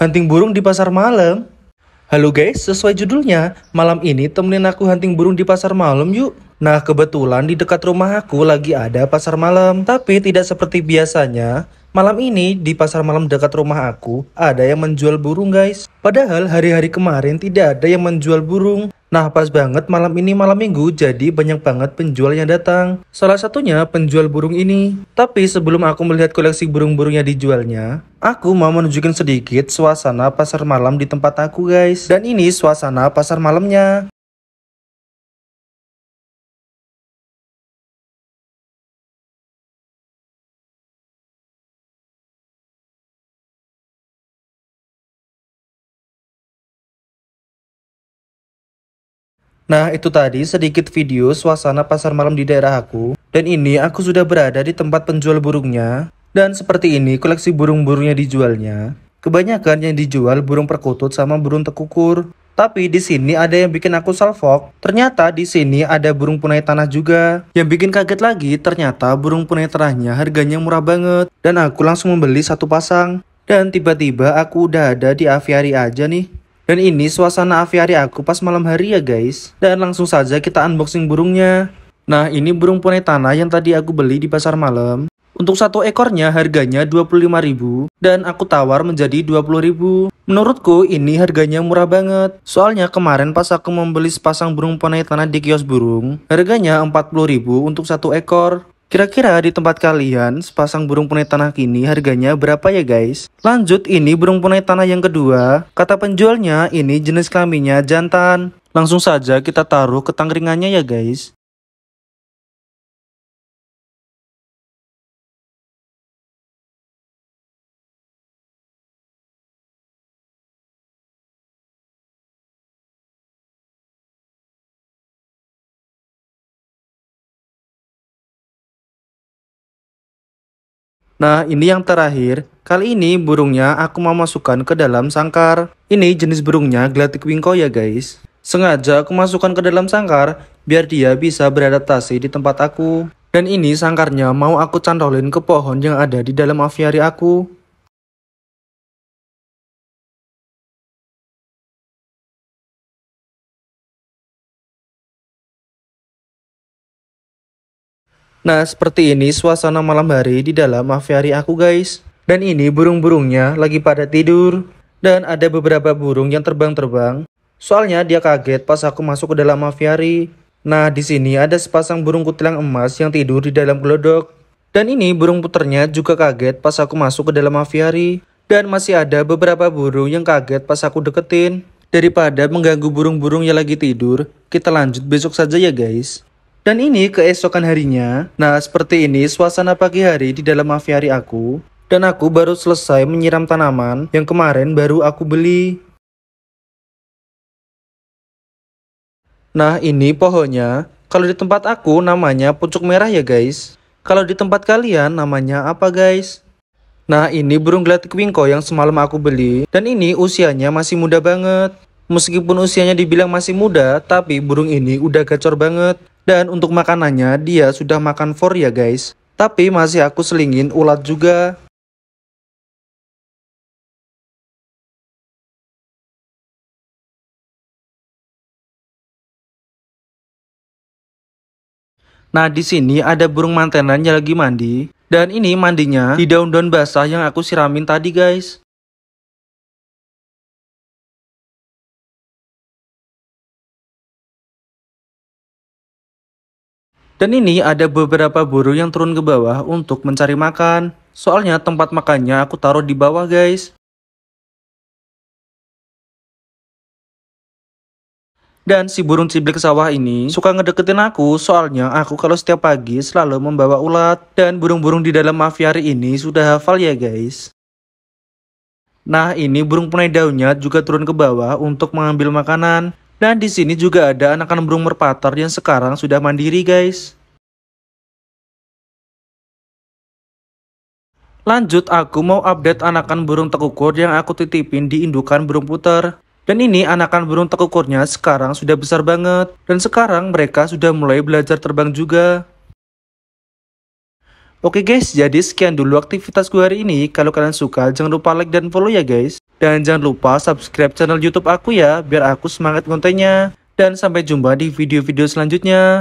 hunting burung di pasar malam. Halo guys, sesuai judulnya, malam ini temenin aku hunting burung di pasar malam yuk. Nah, kebetulan di dekat rumah aku lagi ada pasar malam, tapi tidak seperti biasanya. Malam ini di pasar malam dekat rumah aku ada yang menjual burung, guys. Padahal hari-hari kemarin tidak ada yang menjual burung. Nah pas banget malam ini malam minggu jadi banyak banget penjual yang datang. Salah satunya penjual burung ini. Tapi sebelum aku melihat koleksi burung burungnya dijualnya, aku mau menunjukkan sedikit suasana pasar malam di tempat aku guys. Dan ini suasana pasar malamnya. Nah itu tadi sedikit video suasana pasar malam di daerah aku Dan ini aku sudah berada di tempat penjual burungnya Dan seperti ini koleksi burung-burungnya dijualnya Kebanyakan yang dijual burung perkutut sama burung tekukur tapi di sini ada yang bikin aku salfok. Ternyata di sini ada burung punai tanah juga. Yang bikin kaget lagi, ternyata burung punai tanahnya harganya murah banget. Dan aku langsung membeli satu pasang. Dan tiba-tiba aku udah ada di aviari aja nih. Dan ini suasana aviari aku pas malam hari ya guys. Dan langsung saja kita unboxing burungnya. Nah ini burung tanah yang tadi aku beli di pasar malam. Untuk satu ekornya harganya 25.000 dan aku tawar menjadi 20.000. Menurutku ini harganya murah banget. Soalnya kemarin pas aku membeli sepasang burung ponai tanah di kios burung, harganya 40.000 untuk satu ekor. Kira-kira di tempat kalian sepasang burung punai tanah ini harganya berapa ya guys? Lanjut ini burung punai tanah yang kedua. Kata penjualnya ini jenis kelaminnya jantan. Langsung saja kita taruh ke tangkringannya ya guys. Nah, ini yang terakhir. Kali ini burungnya aku mau masukkan ke dalam sangkar. Ini jenis burungnya glatik wingko ya guys. Sengaja aku masukkan ke dalam sangkar biar dia bisa beradaptasi di tempat aku. Dan ini sangkarnya mau aku cantolin ke pohon yang ada di dalam aviari aku. Nah, seperti ini suasana malam hari di dalam aviari aku guys. Dan ini burung-burungnya lagi pada tidur. Dan ada beberapa burung yang terbang-terbang. Soalnya dia kaget pas aku masuk ke dalam aviari. Nah, di sini ada sepasang burung kutilang emas yang tidur di dalam gelodok. Dan ini burung puternya juga kaget pas aku masuk ke dalam aviari. Dan masih ada beberapa burung yang kaget pas aku deketin. Daripada mengganggu burung-burung yang lagi tidur, kita lanjut besok saja ya guys. Dan ini keesokan harinya. Nah, seperti ini suasana pagi hari di dalam aviari aku. Dan aku baru selesai menyiram tanaman yang kemarin baru aku beli. Nah, ini pohonnya. Kalau di tempat aku namanya pucuk merah ya guys. Kalau di tempat kalian namanya apa guys? Nah, ini burung gelatik wingko yang semalam aku beli. Dan ini usianya masih muda banget. Meskipun usianya dibilang masih muda, tapi burung ini udah gacor banget. Dan untuk makanannya, dia sudah makan for ya guys. Tapi masih aku selingin ulat juga. Nah, di sini ada burung mantenannya lagi mandi. Dan ini mandinya di daun-daun basah yang aku siramin tadi, guys. Dan ini ada beberapa burung yang turun ke bawah untuk mencari makan. Soalnya tempat makannya aku taruh di bawah guys. Dan si burung ciblek sawah ini suka ngedeketin aku soalnya aku kalau setiap pagi selalu membawa ulat. Dan burung-burung di dalam aviari ini sudah hafal ya guys. Nah ini burung punai daunnya juga turun ke bawah untuk mengambil makanan. Dan di sini juga ada anakan burung merpater yang sekarang sudah mandiri guys. Lanjut aku mau update anakan burung tekukur yang aku titipin di indukan burung puter. Dan ini anakan burung tekukurnya sekarang sudah besar banget. Dan sekarang mereka sudah mulai belajar terbang juga. Oke guys, jadi sekian dulu aktivitas gue hari ini. Kalau kalian suka, jangan lupa like dan follow ya guys. Dan jangan lupa subscribe channel YouTube aku ya, biar aku semangat kontennya. Dan sampai jumpa di video-video selanjutnya.